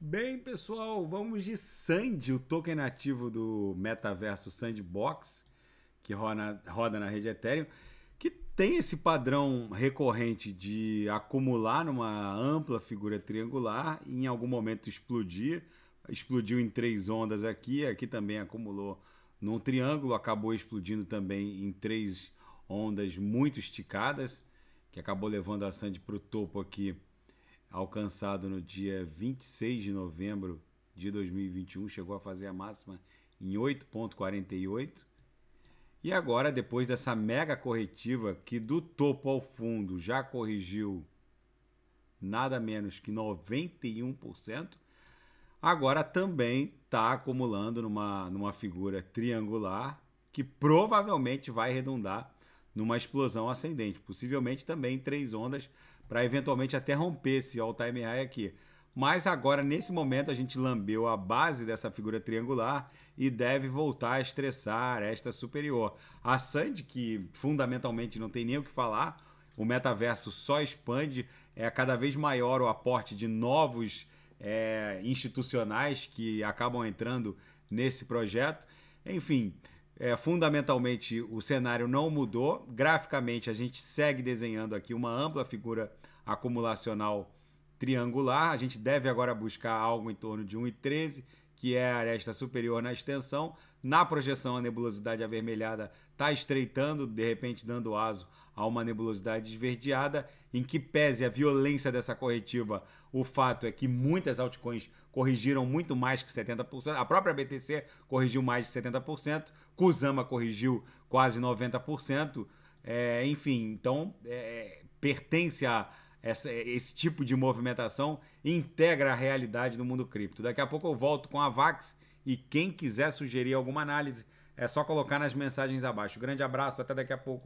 Bem, pessoal, vamos de Sand, o token nativo do metaverso Sandbox, que roda, roda na rede Ethereum, que tem esse padrão recorrente de acumular numa ampla figura triangular e em algum momento explodir. Explodiu em três ondas aqui, aqui também acumulou num triângulo, acabou explodindo também em três ondas muito esticadas, que acabou levando a Sand para o topo aqui alcançado no dia 26 de novembro de 2021, chegou a fazer a máxima em 8,48. E agora, depois dessa mega corretiva que do topo ao fundo já corrigiu nada menos que 91%, agora também está acumulando numa, numa figura triangular que provavelmente vai redundar numa explosão ascendente, possivelmente também três ondas para eventualmente até romper esse all-time high aqui. Mas agora, nesse momento, a gente lambeu a base dessa figura triangular e deve voltar a estressar esta superior. A Sandy, que fundamentalmente não tem nem o que falar, o metaverso só expande, é cada vez maior o aporte de novos é, institucionais que acabam entrando nesse projeto. Enfim, é, fundamentalmente, o cenário não mudou. Graficamente, a gente segue desenhando aqui uma ampla figura acumulacional triangular. A gente deve agora buscar algo em torno de 1,13 que é a aresta superior na extensão. Na projeção, a nebulosidade avermelhada está estreitando, de repente dando aso a uma nebulosidade esverdeada, em que pese a violência dessa corretiva, o fato é que muitas altcoins corrigiram muito mais que 70%, a própria BTC corrigiu mais de 70%, Kusama corrigiu quase 90%, é, enfim, então é, pertence a essa, esse tipo de movimentação integra a realidade do mundo cripto. Daqui a pouco eu volto com a Vax e quem quiser sugerir alguma análise é só colocar nas mensagens abaixo. Grande abraço, até daqui a pouco.